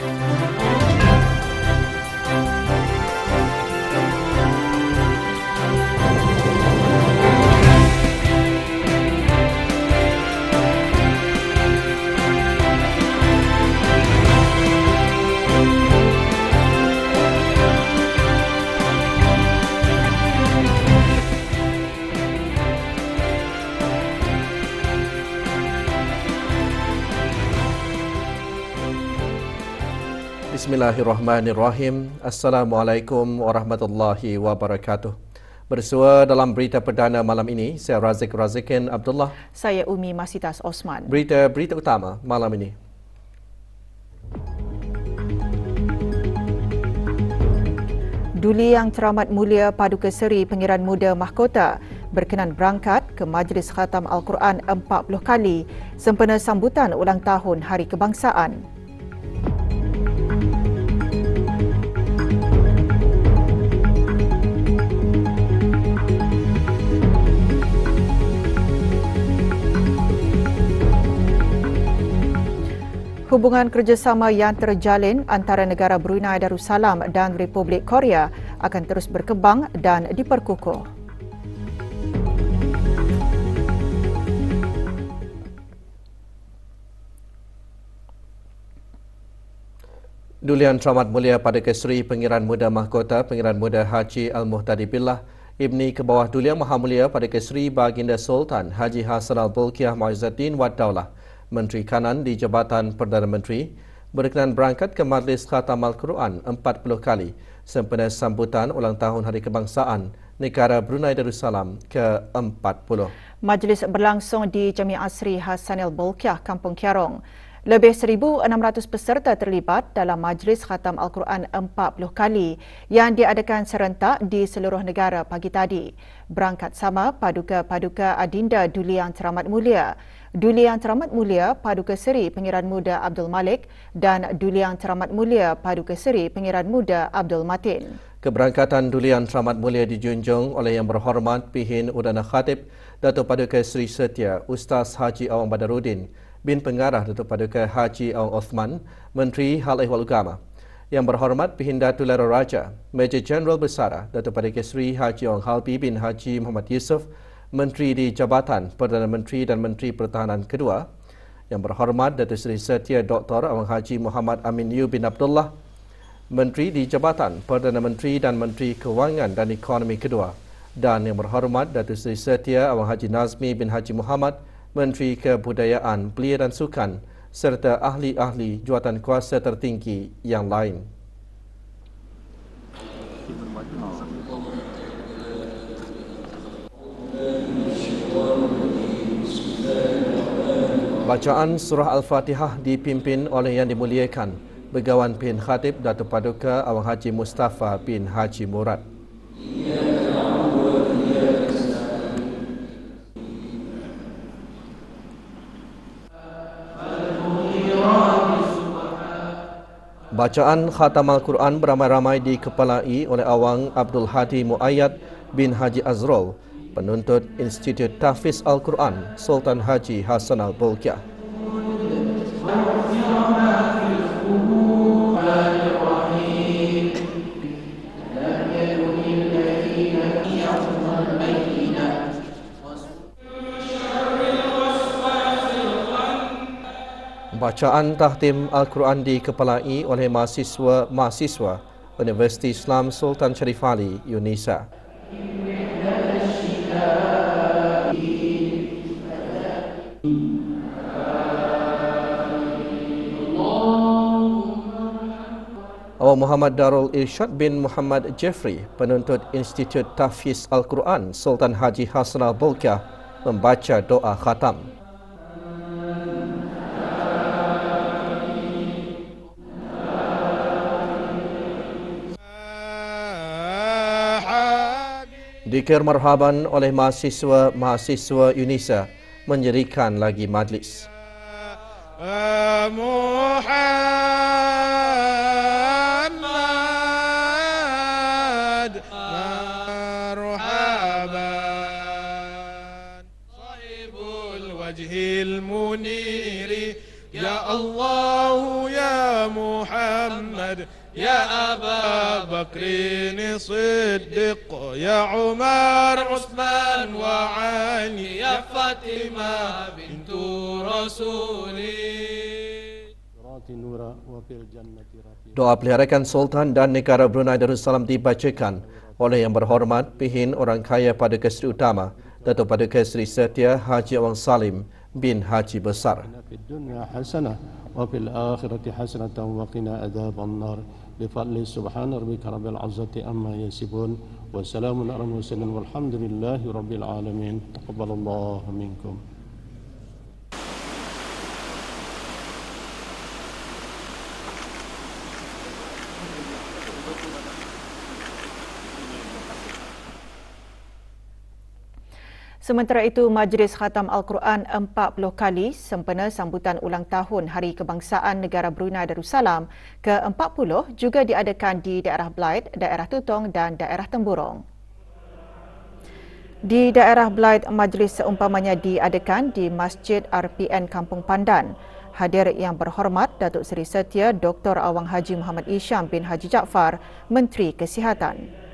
Thank you. Bismillahirrahmanirrahim. Assalamualaikum warahmatullahi wabarakatuh. Bersua dalam berita perdana malam ini, saya Razik Razikin Abdullah. Saya Umi Masitas Osman. Berita-berita utama malam ini. Duli yang teramat mulia Paduka Seri Pengiran Muda Mahkota berkenan berangkat ke Majlis Khatam Al-Quran 40 kali sempena sambutan ulang tahun Hari Kebangsaan. Kebangsaan. Hubungan kerjasama yang terjalin antara negara Brunei Darussalam dan Republik Korea akan terus berkembang dan diperkukuh. Dulian Teramat Mulia pada Kesri Pengiran Muda Mahkota Pengiran Muda Haji Al-Muhtadi Billah Ibni kebawah bawah Dulian Maha Mulia pada Kesri Baginda Sultan Haji Hasan Al-Bulkiah Ma'izuddin Waddaulah Menteri Kanan di Jabatan Perdana Menteri berkenan berangkat ke Majlis Khatam Al-Quran 40 kali sempena sambutan ulang tahun Hari Kebangsaan Negara Brunei Darussalam ke-40. Majlis berlangsung di Jami Asri Hassanil Bulkiah, Kampung Kiarong. Lebih 1,600 peserta terlibat dalam Majlis Khatam Al-Quran 40 kali yang diadakan serentak di seluruh negara pagi tadi. Berangkat sama Paduka Paduka Adinda Duli Yang Teramat Mulia. Duli Yang Teramat Mulia Paduka Seri Pengiran Muda Abdul Malik dan Duli Yang Teramat Mulia Paduka Seri Pengiran Muda Abdul Matin. Keberangkatan Duli Yang Teramat Mulia dijunjung oleh Yang Berhormat Pihin Udana Khatib Datuk Paduka Seri Setia Ustaz Haji Awang Badarudin bin Pengarah Datuk Paduka Haji Awang Osman Menteri Hal Ehwal Ugama. Yang Berhormat Pihin Datu Lero Raja Major General Besara Datuk Paduka Seri Haji Awang Halbi bin Haji Muhammad Yusuf menteri di Jabatan Perdana Menteri dan Menteri Pertahanan Kedua yang berhormat Datuk Sri Setia Dr. Awang Haji Muhammad Amin Yu bin Abdullah Menteri di Jabatan Perdana Menteri dan Menteri Kewangan dan Ekonomi Kedua dan yang berhormat Datuk Sri Setia Awang Haji Nazmi bin Haji Muhammad Menteri Kebudayaan, Belia dan Sukan serta ahli-ahli jawatan kuasa tertinggi yang lain. Oh. Bacaan surah Al-Fatihah dipimpin oleh yang dimuliakan Begawan Pin Khatib Datuk Paduka Awang Haji Mustafa Pin Haji Murad. Bacaan Khatam Al-Quran beramai-ramai dikepalai oleh Awang Abdul Hadi Muayyad bin Haji Azrul penuntut Institut Tafis Al-Quran Sultan Haji Hasan al Bolkiah. Bacaan tahtim Al-Quran dikepalai oleh mahasiswa-mahasiswa Universiti Islam Sultan Sharif Ali, UNISA. Amen. Oh Muhammad Darul Irshad bin Muhammad Jeffrey, penuntut Institut Tafiz Al-Quran Sultan Haji Hasanah Bolkiah membaca doa khatam. Dikir marhaban oleh mahasiswa-mahasiswa UNISA menyerikan lagi majlis. Muhammad أبا بكر صدق يا عمر عثمان وعلي يا فاطمة بنت رسولي Doa peliharaan Sultan dan negara Brunei Darussalam dibacakan oleh yang berhormat pihin orang kaya pada kesri utama Datuk pada kesri setia Haji Awang Salim bin Haji Besar. لفضله سبحان ربك رب العزة أما يسبون وسلام على المرسلين والحمد لله رب العالمين تقبل الله منكم Sementara itu, Majlis Khatam Al-Quran 40 kali sempena sambutan ulang tahun Hari Kebangsaan Negara Brunei Darussalam ke-40 juga diadakan di daerah Blight, daerah Tutong dan daerah Temburong. Di daerah Blight, majlis seumpamanya diadakan di Masjid RPN Kampung Pandan. Hadir yang berhormat Datuk Seri Setia Dr. Awang Haji Muhammad Isyam bin Haji Jaafar, Menteri Kesihatan.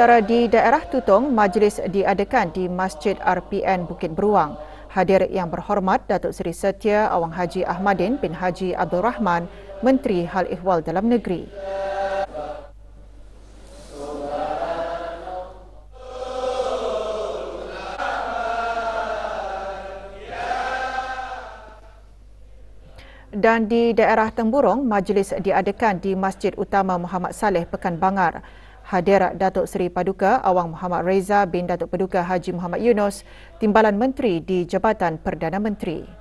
Sementara di daerah Tutong, majlis diadakan di Masjid RPN Bukit Beruang. Hadir yang berhormat Datuk Seri Setia Awang Haji Ahmadin bin Haji Abdul Rahman, Menteri Hal Ehwal Dalam Negeri. Dan di daerah Temburong, majlis diadakan di Masjid Utama Muhammad Saleh, Pekan Bangar hadirat Datuk Seri Paduka Awang Muhammad Reza bin Datuk Paduka Haji Muhammad Yunus, Timbalan Menteri di Jabatan Perdana Menteri.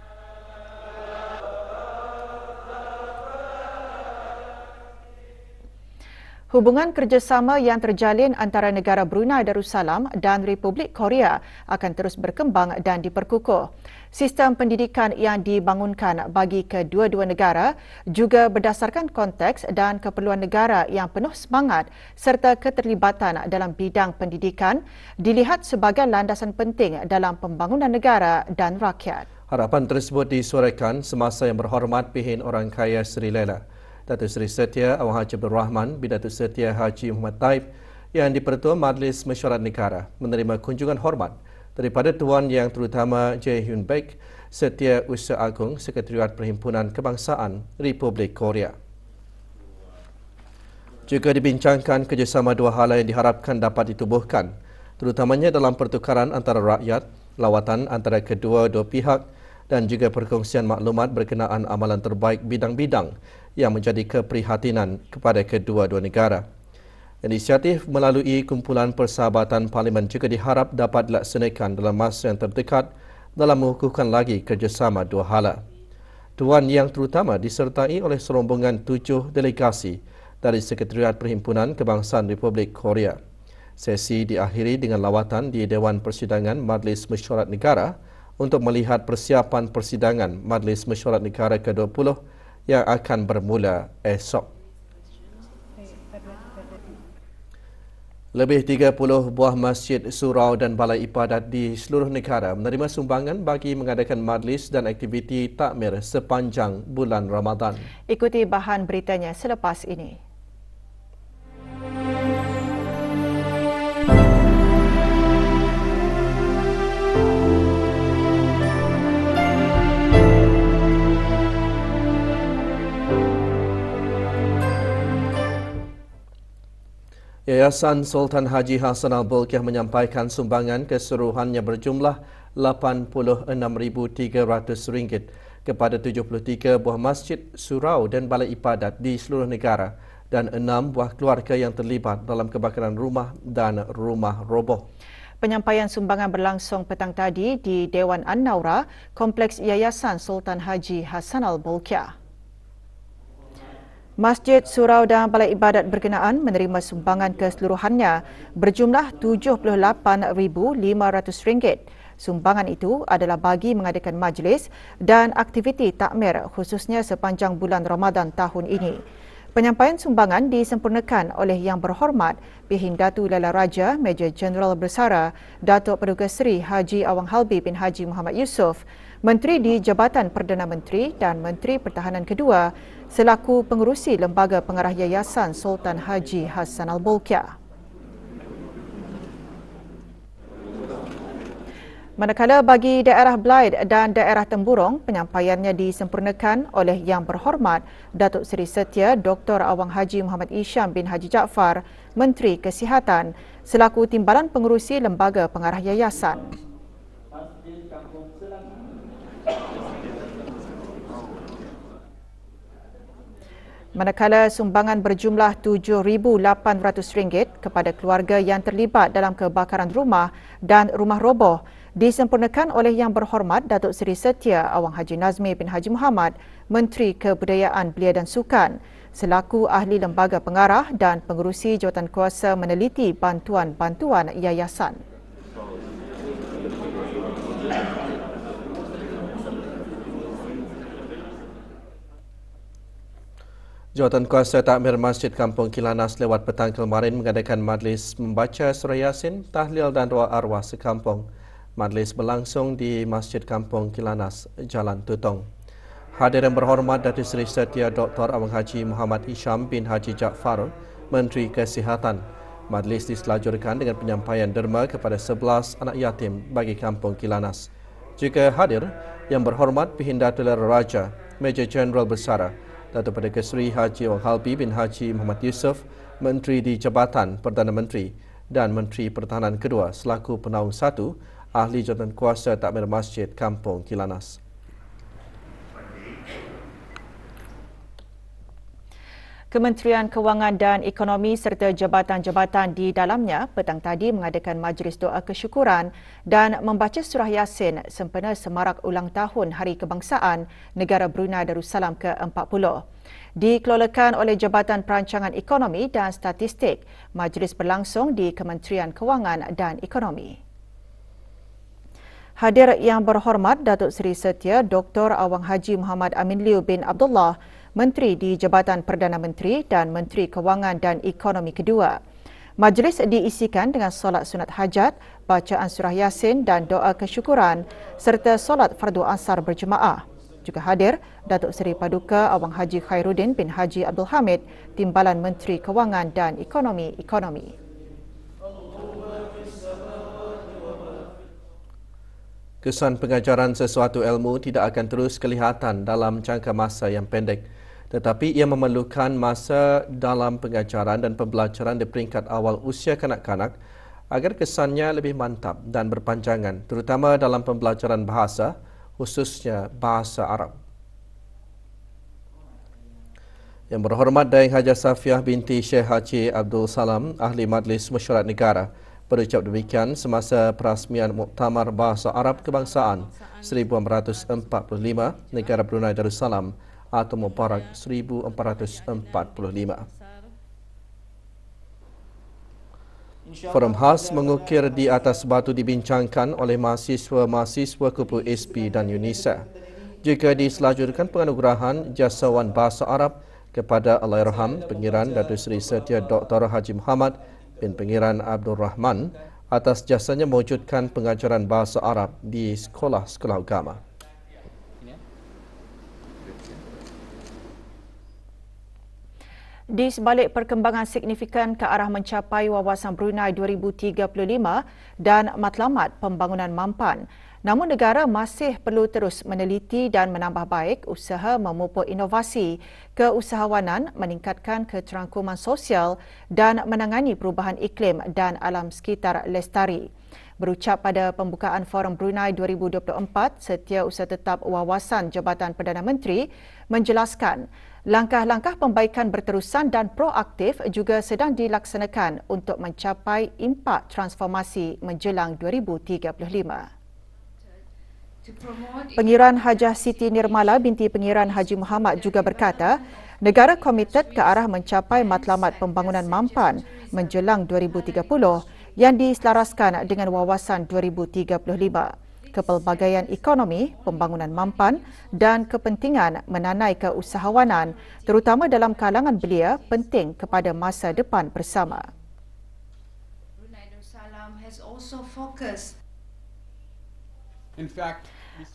Hubungan kerjasama yang terjalin antara negara Brunei Darussalam dan Republik Korea akan terus berkembang dan diperkukuh. Sistem pendidikan yang dibangunkan bagi kedua-dua negara juga berdasarkan konteks dan keperluan negara yang penuh semangat serta keterlibatan dalam bidang pendidikan dilihat sebagai landasan penting dalam pembangunan negara dan rakyat. Harapan tersebut disuarakan semasa yang berhormat pihin orang kaya Sri Lela. Datuk Seri Setia Awang Haji Abdul Rahman bin Datuk Setia Haji Muhammad Taib yang dipertua Majlis Mesyuarat Negara menerima kunjungan hormat daripada Tuan Yang Terutama Jae Hyun Baek Setia Usaha Agung Sekretariat Perhimpunan Kebangsaan Republik Korea. Juga dibincangkan kerjasama dua hal yang diharapkan dapat ditubuhkan terutamanya dalam pertukaran antara rakyat, lawatan antara kedua-dua pihak dan juga perkongsian maklumat berkenaan amalan terbaik bidang-bidang yang menjadi keprihatinan kepada kedua-dua negara. Inisiatif melalui Kumpulan Persahabatan Parlimen juga diharap dapat dilaksanakan dalam masa yang terdekat dalam mengukuhkan lagi kerjasama dua hala. Tuan yang terutama disertai oleh serombongan tujuh delegasi dari Sekretariat Perhimpunan Kebangsaan Republik Korea. Sesi diakhiri dengan lawatan di Dewan Persidangan Majlis Mesyuarat Negara untuk melihat persiapan persidangan Majlis Mesyuarat Negara ke-20 yang akan bermula esok. Lebih 30 buah masjid surau dan balai ibadat di seluruh negara menerima sumbangan bagi mengadakan majlis dan aktiviti takmir sepanjang bulan Ramadan. Ikuti bahan beritanya selepas ini. Yayasan Sultan Haji Hassan Al-Bolkiah menyampaikan sumbangan keseluruhannya berjumlah RM86,300 kepada 73 buah masjid, surau dan balai ibadat di seluruh negara dan enam buah keluarga yang terlibat dalam kebakaran rumah dan rumah roboh. Penyampaian sumbangan berlangsung petang tadi di Dewan An-Naura, Kompleks Yayasan Sultan Haji Hassan Al-Bolkiah. Masjid Surau dan Balai Ibadat berkenaan menerima sumbangan keseluruhannya berjumlah RM78,500. Sumbangan itu adalah bagi mengadakan majlis dan aktiviti takmir khususnya sepanjang bulan Ramadan tahun ini. Penyampaian sumbangan disempurnakan oleh Yang Berhormat Pihin Datu Lala Raja Major General Bersara Datuk Perdana Seri Haji Awang Halbi bin Haji Muhammad Yusof Menteri di Jabatan Perdana Menteri dan Menteri Pertahanan Kedua selaku pengurusi Lembaga Pengarah Yayasan Sultan Haji Hassan Al-Bolkiah. Manakala bagi daerah Blight dan daerah Temburong, penyampaiannya disempurnakan oleh Yang Berhormat Datuk Seri Setia Dr. Awang Haji Muhammad Isham bin Haji Jaafar, Menteri Kesihatan, selaku Timbalan Pengurusi Lembaga Pengarah Yayasan. Manakala sumbangan berjumlah RM7,800 kepada keluarga yang terlibat dalam kebakaran rumah dan rumah roboh disempurnakan oleh Yang Berhormat Datuk Seri Setia Awang Haji Nazmi bin Haji Muhammad, Menteri Kebudayaan Belia dan Sukan selaku ahli lembaga pengarah dan pengurusi Kuasa meneliti bantuan-bantuan yayasan. Kuasa Takmir Masjid Kampung Kilanas lewat petang kemarin mengadakan majlis membaca surah Yasin, tahlil dan doa arwah sekampung. Majlis berlangsung di Masjid Kampung Kilanas, Jalan Tutong. Hadir yang berhormat dari Seri Setia Dr. Abang Haji Muhammad Isham bin Haji Ja'far, Menteri Kesihatan. Majlis diselajurkan dengan penyampaian derma kepada 11 anak yatim bagi Kampung Kilanas. Juga hadir yang berhormat Pihinda Tular Raja, Major General Bersara, Datuk Perdana Seri Haji Al-Halbi bin Haji Muhammad Yusuf, Menteri di Jabatan Perdana Menteri dan Menteri Pertahanan Kedua selaku penaung satu, Ahli Jawatan Kuasa Takmir Masjid Kampung Kilanas. Kementerian Kewangan dan Ekonomi serta jabatan-jabatan di dalamnya petang tadi mengadakan majlis doa kesyukuran dan membaca surah Yasin sempena semarak ulang tahun Hari Kebangsaan Negara Brunei Darussalam ke-40. Dikelolakan oleh Jabatan Perancangan Ekonomi dan Statistik, majlis berlangsung di Kementerian Kewangan dan Ekonomi. Hadir yang berhormat Datuk Seri Setia Dr. Awang Haji Muhammad Amin Liu bin Abdullah menteri di Jabatan Perdana Menteri dan Menteri Kewangan dan Ekonomi Kedua. Majlis diisikan dengan solat sunat hajat, bacaan surah Yasin dan doa kesyukuran serta solat fardu asar berjemaah. Juga hadir Datuk Seri Paduka Awang Haji Khairuddin bin Haji Abdul Hamid, Timbalan Menteri Kewangan dan Ekonomi Ekonomi. Kesan pengajaran sesuatu ilmu tidak akan terus kelihatan dalam jangka masa yang pendek tetapi ia memerlukan masa dalam pengajaran dan pembelajaran di peringkat awal usia kanak-kanak agar kesannya lebih mantap dan berpanjangan terutama dalam pembelajaran bahasa khususnya bahasa Arab. Yang berhormat Dayang Haja Safiyah binti Syekh Haji Abdul Salam, Ahli Majlis Mesyuarat Negara, berucap demikian semasa perasmian Muktamar Bahasa Arab Kebangsaan 1445 Negara Brunei Darussalam atau Mubarak 1445. Forum khas mengukir di atas batu dibincangkan oleh mahasiswa-mahasiswa kumpul SP dan UNISA. Jika diselajurkan penganugerahan jasawan bahasa Arab kepada Allahyarham Pengiran Datuk Seri Setia Dr. Haji Muhammad bin Pengiran Abdul Rahman atas jasanya mewujudkan pengajaran bahasa Arab di sekolah-sekolah agama. -sekolah Di sebalik perkembangan signifikan ke arah mencapai wawasan Brunei 2035 dan matlamat pembangunan mampan, namun negara masih perlu terus meneliti dan menambah baik usaha memupuk inovasi keusahawanan, meningkatkan keterangkuman sosial dan menangani perubahan iklim dan alam sekitar lestari. Berucap pada pembukaan Forum Brunei 2024, Setiausaha Tetap Wawasan Jabatan Perdana Menteri menjelaskan Langkah-langkah pembaikan berterusan dan proaktif juga sedang dilaksanakan untuk mencapai impak transformasi menjelang 2035. Pengiran Hajah Siti Nirmala binti Pengiran Haji Muhammad juga berkata, negara komited ke arah mencapai matlamat pembangunan mampan menjelang 2030 yang diselaraskan dengan wawasan 2035 kepelbagaian ekonomi, pembangunan mampan dan kepentingan menanai keusahawanan terutama dalam kalangan belia penting kepada masa depan bersama.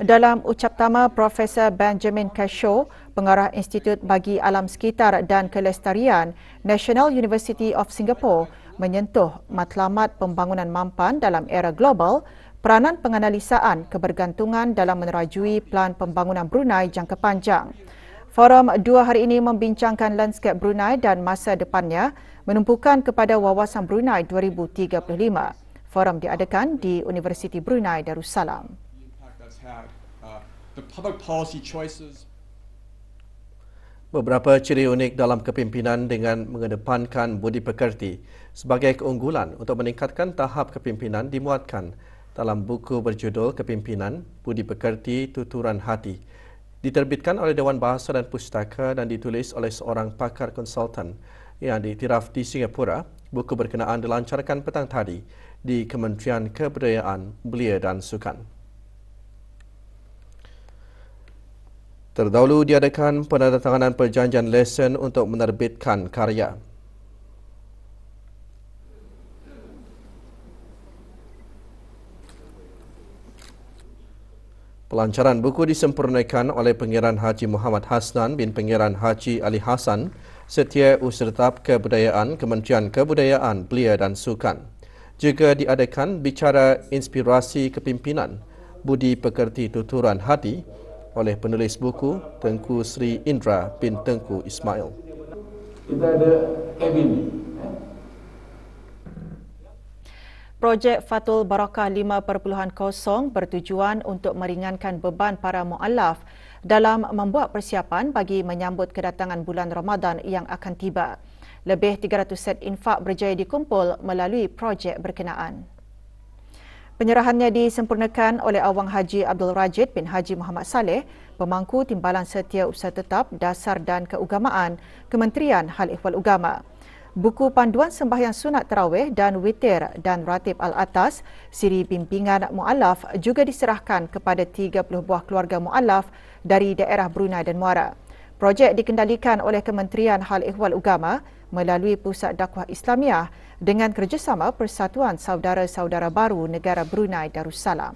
dalam ucap tama Profesor Benjamin Casho, pengarah Institut bagi Alam Sekitar dan Kelestarian National University of Singapore menyentuh matlamat pembangunan mampan dalam era global peranan penganalisaan kebergantungan dalam menerajui pelan pembangunan Brunei jangka panjang. Forum dua hari ini membincangkan landscape Brunei dan masa depannya menumpukan kepada wawasan Brunei 2035. Forum diadakan di Universiti Brunei Darussalam. Beberapa ciri unik dalam kepimpinan dengan mengedepankan budi pekerti sebagai keunggulan untuk meningkatkan tahap kepimpinan dimuatkan dalam buku berjudul Kepimpinan Budi Pekerti Tuturan Hati diterbitkan oleh Dewan Bahasa dan Pustaka dan ditulis oleh seorang pakar konsultan yang ditiraf di Singapura. Buku berkenaan dilancarkan petang tadi di Kementerian Kebudayaan, Belia dan Sukan. Terdahulu diadakan penandatanganan perjanjian lesen untuk menerbitkan karya. Pelancaran buku disempurnakan oleh Pengiran Haji Muhammad Hasnan bin Pengiran Haji Ali Hasan setia Usertab Kebudayaan Kementerian Kebudayaan Belia dan Sukan. Juga diadakan bicara inspirasi kepimpinan Budi Pekerti Tuturan Hati oleh penulis buku Tengku Sri Indra bin Tengku Ismail. Kita ada kabin Projek Fatul Barakah 5.0 bertujuan untuk meringankan beban para mualaf dalam membuat persiapan bagi menyambut kedatangan bulan Ramadan yang akan tiba. Lebih 300 set infak berjaya dikumpul melalui projek berkenaan. Penyerahannya disempurnakan oleh Awang Haji Abdul Rajid bin Haji Muhammad Saleh, pemangku Timbalan Setia Usaha Tetap, Dasar dan Keugamaan, Kementerian Hal Ehwal Ugama. Ugama buku panduan sembahyang sunat terawih dan witir dan ratib al-atas, siri bimbingan mualaf juga diserahkan kepada 30 buah keluarga mualaf dari daerah Brunei dan Muara. Projek dikendalikan oleh Kementerian Hal Ehwal Ugama melalui Pusat Dakwah Islamiah dengan kerjasama Persatuan Saudara-Saudara Baru Negara Brunei Darussalam.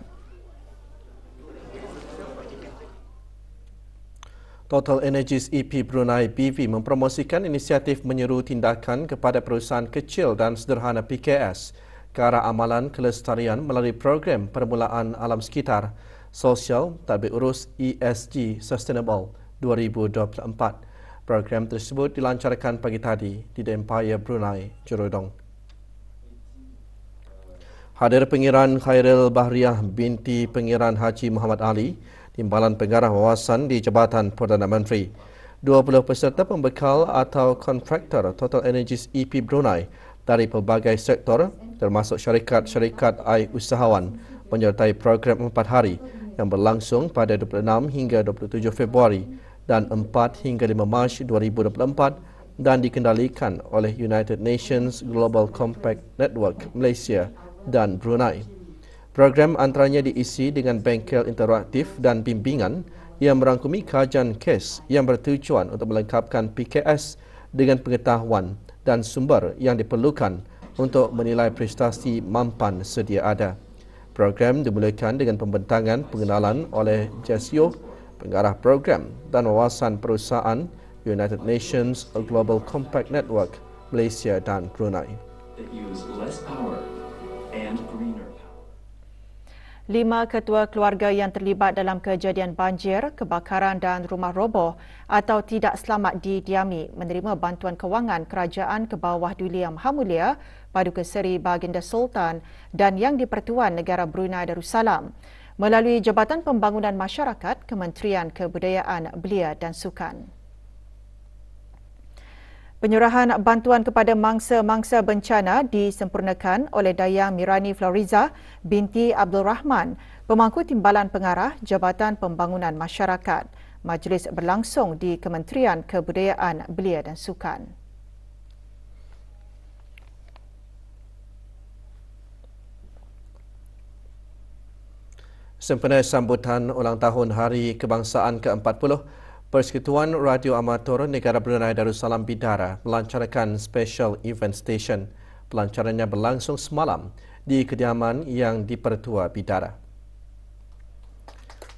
Total Energies EP Brunei BV mempromosikan inisiatif menyeru tindakan kepada perusahaan kecil dan sederhana PKS ke arah amalan kelestarian melalui program permulaan alam sekitar sosial Tabik Urus ESG Sustainable 2024. Program tersebut dilancarkan pagi tadi di The Empire Brunei, Jerudong. Hadir Pengiran Khairil Bahriah binti Pengiran Haji Muhammad Ali, Timbalan Pengarah Wawasan di Jabatan Perdana Menteri. 20 peserta pembekal atau kontraktor Total Energies EP Brunei dari pelbagai sektor termasuk syarikat-syarikat air usahawan menyertai program 4 hari yang berlangsung pada 26 hingga 27 Februari dan 4 hingga 5 Mac 2024 dan dikendalikan oleh United Nations Global Compact Network Malaysia dan Brunei. Program antaranya diisi dengan bengkel interaktif dan bimbingan yang merangkumi kajian kes yang bertujuan untuk melengkapkan PKS dengan pengetahuan dan sumber yang diperlukan untuk menilai prestasi mampan sedia ada. Program dimulakan dengan pembentangan pengenalan oleh JSEO, pengarah program dan wawasan perusahaan United Nations Global Compact Network Malaysia dan Brunei. Lima ketua keluarga yang terlibat dalam kejadian banjir, kebakaran dan rumah roboh atau tidak selamat di diami menerima bantuan kewangan kerajaan ke bawah Duli Yang Maha Mulia, Paduka Seri Baginda Sultan dan Yang di-Pertuan Negara Brunei Darussalam melalui Jabatan Pembangunan Masyarakat Kementerian Kebudayaan Belia dan Sukan. Penyerahan bantuan kepada mangsa-mangsa bencana disempurnakan oleh Dayang Mirani Floriza binti Abdul Rahman, pemangku timbalan pengarah Jabatan Pembangunan Masyarakat. Majlis berlangsung di Kementerian Kebudayaan Belia dan Sukan. Sempena sambutan ulang tahun Hari Kebangsaan ke-40, Persekutuan Radio Amatur Negara Brunei Darussalam Bidara melancarkan Special Event Station. Pelancarannya berlangsung semalam di kediaman yang dipertua Bidara.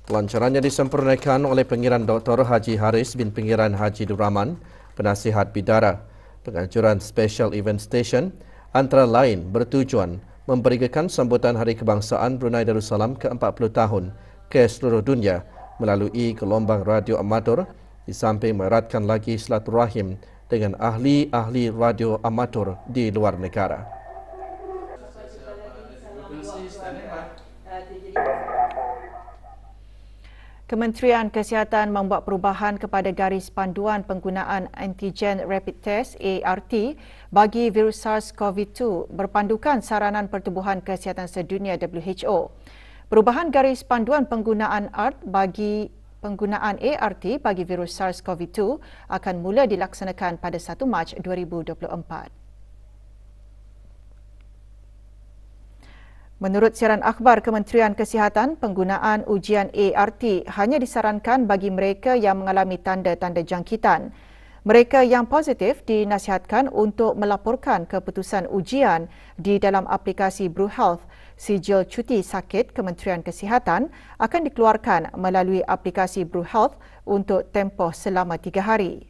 Pelancarannya disempurnakan oleh Pengiran Dr. Haji Haris bin Pengiran Haji Duraman, Penasihat Bidara. Penganjuran Special Event Station antara lain bertujuan memberikan sambutan Hari Kebangsaan Brunei Darussalam ke-40 tahun ke seluruh dunia melalui gelombang radio amatur di samping meratkan lagi silaturahim dengan ahli-ahli radio amatur di luar negara. Kementerian Kesihatan membuat perubahan kepada garis panduan penggunaan antigen rapid test ART bagi virus SARS-CoV-2 berpandukan saranan pertubuhan kesihatan sedunia WHO. Perubahan garis panduan penggunaan ART bagi penggunaan ART bagi virus SARS-CoV-2 akan mula dilaksanakan pada 1 Mac 2024. Menurut siaran akhbar Kementerian Kesihatan, penggunaan ujian ART hanya disarankan bagi mereka yang mengalami tanda-tanda jangkitan. Mereka yang positif dinasihatkan untuk melaporkan keputusan ujian di dalam aplikasi BruHealth sijil cuti sakit Kementerian Kesihatan akan dikeluarkan melalui aplikasi Blue Health untuk tempoh selama tiga hari.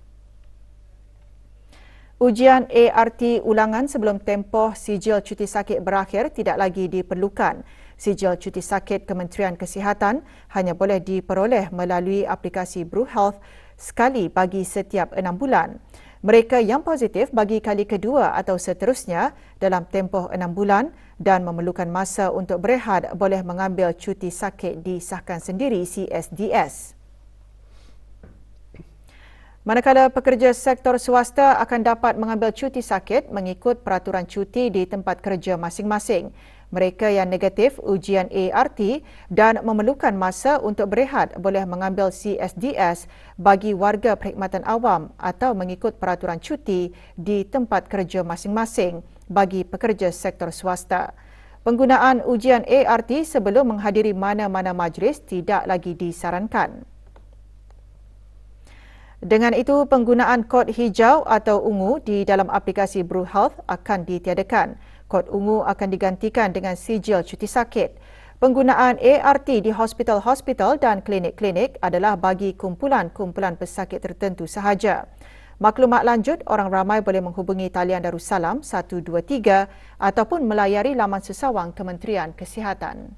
Ujian ART ulangan sebelum tempoh sijil cuti sakit berakhir tidak lagi diperlukan. Sijil cuti sakit Kementerian Kesihatan hanya boleh diperoleh melalui aplikasi Blue Health sekali bagi setiap enam bulan mereka yang positif bagi kali kedua atau seterusnya dalam tempoh enam bulan dan memerlukan masa untuk berehat boleh mengambil cuti sakit disahkan sendiri CSDS. Manakala pekerja sektor swasta akan dapat mengambil cuti sakit mengikut peraturan cuti di tempat kerja masing-masing. Mereka yang negatif ujian ART dan memerlukan masa untuk berehat boleh mengambil CSDS bagi warga perkhidmatan awam atau mengikut peraturan cuti di tempat kerja masing-masing bagi pekerja sektor swasta. Penggunaan ujian ART sebelum menghadiri mana-mana majlis tidak lagi disarankan. Dengan itu, penggunaan kod hijau atau ungu di dalam aplikasi Bru Health akan ditiadakan. Kod ungu akan digantikan dengan sijil cuti sakit. Penggunaan ART di hospital-hospital dan klinik-klinik adalah bagi kumpulan-kumpulan pesakit tertentu sahaja. Maklumat lanjut, orang ramai boleh menghubungi talian Darussalam 123 ataupun melayari laman sesawang Kementerian Kesihatan.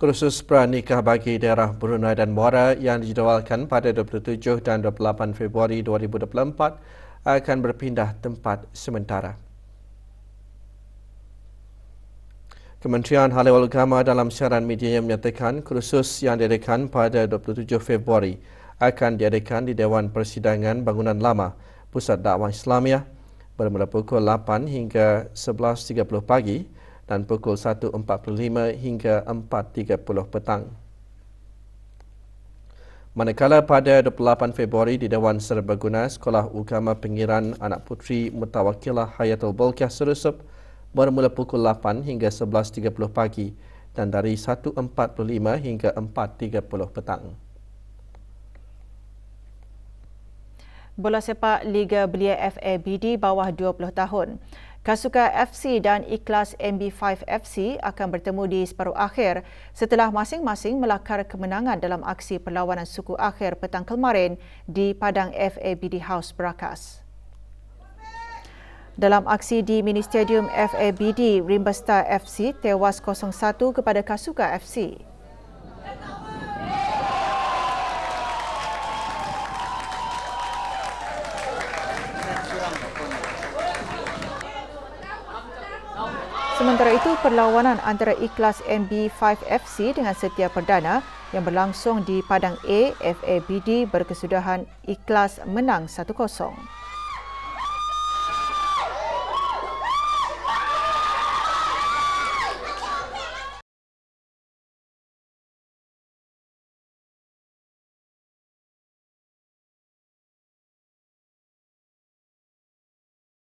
Kursus pernikah bagi daerah Brunei dan Muara yang dijadualkan pada 27 dan 28 Februari 2024 akan berpindah tempat sementara. Kementerian Hal Ehwal Agama dalam siaran media yang menyatakan kursus yang diadakan pada 27 Februari akan diadakan di Dewan Persidangan Bangunan Lama Pusat Dakwah Islamiah bermula pukul 8 hingga 11.30 pagi dan pukul 1.45 hingga 4.30 petang. Manakala pada 28 Februari di Dewan Serbaguna Sekolah Agama Pengiran Anak Puteri Mutawakilah Hayatul Bolkiah Serusup bermula pukul 8 hingga 11.30 pagi dan dari 1.45 hingga 4.30 petang. Bola sepak Liga Belia FABD bawah 20 tahun. Kasuka FC dan Ikhlas MB5 FC akan bertemu di separuh akhir setelah masing-masing melakar kemenangan dalam aksi perlawanan suku akhir petang kemarin di Padang FABD House Berakas. Dalam aksi di Mini Stadium FABD, Rimbasta FC tewas 0-1 kepada Kasuka FC. Sementara itu, perlawanan antara Ikhlas MB5 FC dengan Setia Perdana yang berlangsung di Padang A FABD berkesudahan Ikhlas menang 1-0.